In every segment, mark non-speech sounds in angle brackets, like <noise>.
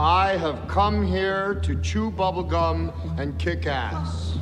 I have come here to chew bubblegum and kick ass.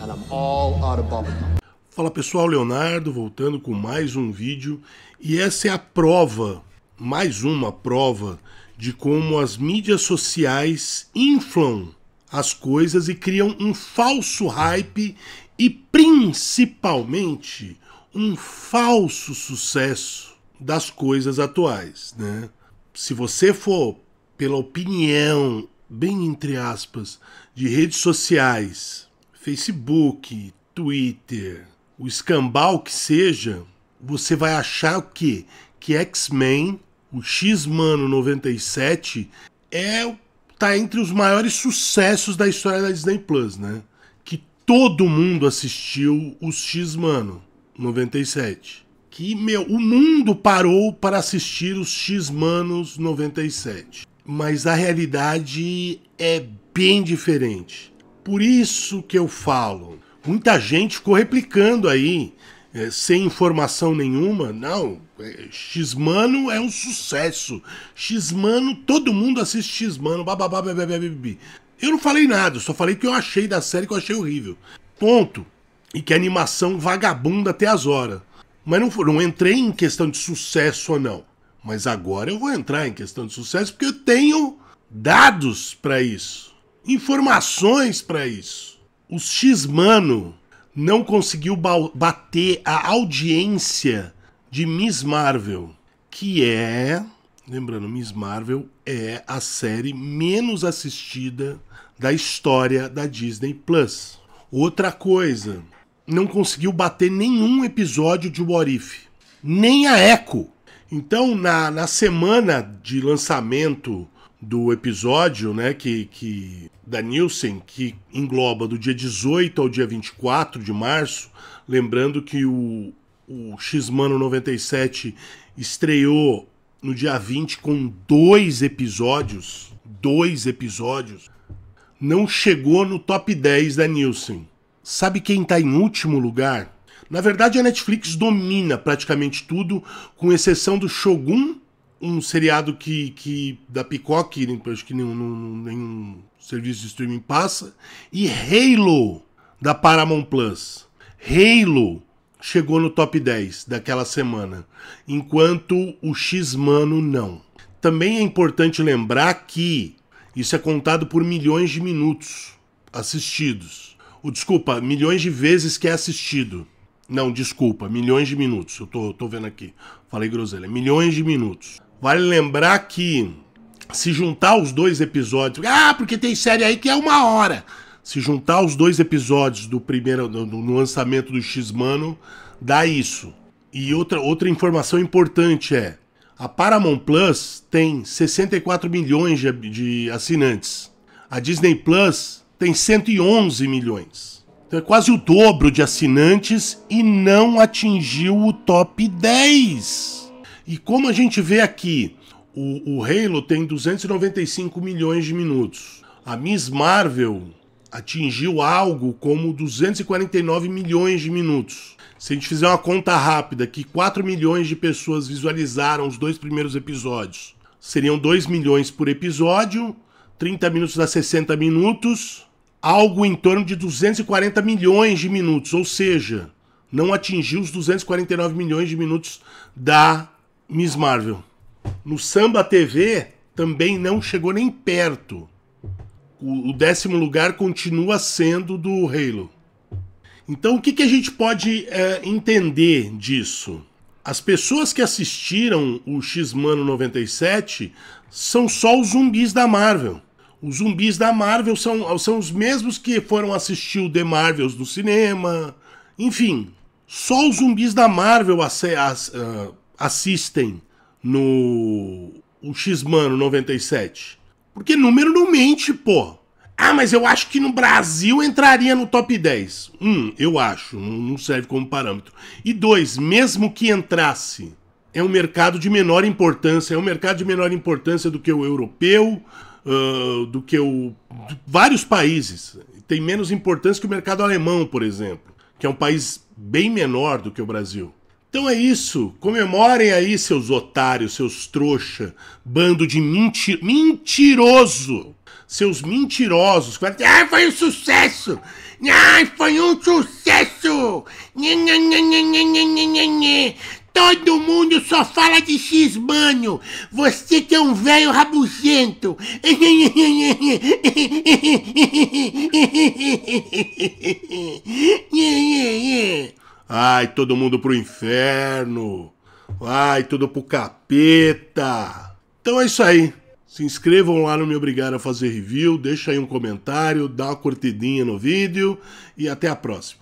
And I'm all out of bubblegum. Fala pessoal, Leonardo voltando com mais um vídeo e essa é a prova, mais uma prova de como as mídias sociais inflam as coisas e criam um falso hype e principalmente um falso sucesso das coisas atuais, né? Se você for pela opinião, bem entre aspas, de redes sociais, Facebook, Twitter, o escambau que seja, você vai achar o quê? Que X-Men, o X-Mano 97, é tá entre os maiores sucessos da história da Disney Plus, né? Que todo mundo assistiu o X-Mano 97 que, meu, o mundo parou para assistir os X-Manos 97. Mas a realidade é bem diferente. Por isso que eu falo. Muita gente ficou replicando aí, é, sem informação nenhuma. Não, é, X-Mano é um sucesso. X-Mano, todo mundo assiste X-Mano. Eu não falei nada, só falei que eu achei da série que eu achei horrível. Ponto. E que a animação vagabunda até as horas. Mas não, não entrei em questão de sucesso ou não. Mas agora eu vou entrar em questão de sucesso porque eu tenho dados para isso, informações para isso. O X-Mano não conseguiu bater a audiência de Miss Marvel, que é. Lembrando, Miss Marvel é a série menos assistida da história da Disney Plus. Outra coisa, não conseguiu bater nenhum episódio de What If, nem a Echo. Então, na, na semana de lançamento do episódio, né, que, que da Nielsen, que engloba do dia 18 ao dia 24 de março, lembrando que o, o X-Mano 97 estreou no dia 20 com dois episódios, dois episódios, não chegou no top 10 da Nielsen. Sabe quem está em último lugar? Na verdade, a Netflix domina praticamente tudo, com exceção do Shogun, um seriado que, que da Peacock, acho que nenhum, nenhum serviço de streaming passa, e Halo, da Paramount Plus. Halo chegou no top 10 daquela semana, enquanto o X-Mano não. Também é importante lembrar que isso é contado por milhões de minutos assistidos. O, desculpa, milhões de vezes que é assistido. Não, desculpa, milhões de minutos. Eu tô, tô vendo aqui. Falei groselha. Milhões de minutos. Vale lembrar que se juntar os dois episódios. Ah, porque tem série aí que é uma hora. Se juntar os dois episódios do primeiro no lançamento do X-Mano, dá isso. E outra, outra informação importante é: a Paramount Plus tem 64 milhões de, de assinantes. A Disney Plus tem 111 milhões. Então é quase o dobro de assinantes e não atingiu o top 10. E como a gente vê aqui, o, o Halo tem 295 milhões de minutos. A Miss Marvel atingiu algo como 249 milhões de minutos. Se a gente fizer uma conta rápida que 4 milhões de pessoas visualizaram os dois primeiros episódios, seriam 2 milhões por episódio, 30 minutos a 60 minutos, algo em torno de 240 milhões de minutos, ou seja, não atingiu os 249 milhões de minutos da Miss Marvel. No Samba TV também não chegou nem perto. O, décimo lugar continua sendo do Halo. Então, o que, que a gente pode é, entender disso? As pessoas que assistiram o X-Mano 97 são só os zumbis da Marvel. Os zumbis da Marvel são, são os mesmos que foram assistir o The Marvels no cinema. Enfim, só os zumbis da Marvel ass, ass, uh, assistem no X-Mano 97. Porque número não mente, pô. Ah, mas eu acho que no Brasil entraria no top 10. Um, eu acho, não serve como parâmetro. E dois, mesmo que entrasse, é um mercado de menor importância, é um mercado de menor importância do que o europeu, uh, do que o, vários países. Tem menos importância que o mercado alemão, por exemplo, que é um país bem menor do que o Brasil. Então é isso. Comemorem aí, seus otários, seus trouxa, bando de mentir, mentiroso. Seus mentirosos. Ah, foi um sucesso! Ah, foi um sucesso! Todo mundo só fala de x Você que é um velho rabugento. Ai, todo mundo pro inferno. Ai, tudo pro capeta. Então é isso aí. Se inscrevam lá no Me Obrigar a Fazer Review, deixa aí um comentário, dá uma curtidinha no vídeo e até a próxima.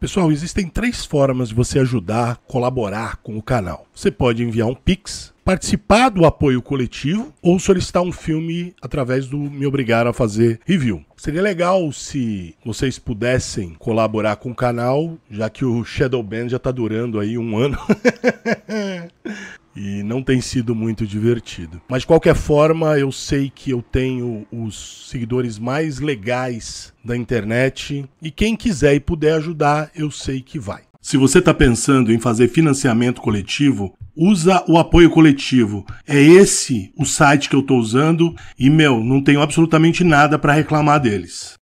Pessoal, existem três formas de você ajudar, colaborar com o canal. Você pode enviar um Pix, participar do apoio coletivo ou solicitar um filme através do Me Obrigar a Fazer Review. Seria legal se vocês pudessem colaborar com o canal, já que o Shadow Band já está durando aí um ano. <laughs> e não tem sido muito divertido. Mas de qualquer forma, eu sei que eu tenho os seguidores mais legais da internet e quem quiser e puder ajudar, eu sei que vai. Se você está pensando em fazer financiamento coletivo, usa o apoio coletivo. É esse o site que eu estou usando e, meu, não tenho absolutamente nada para reclamar deles.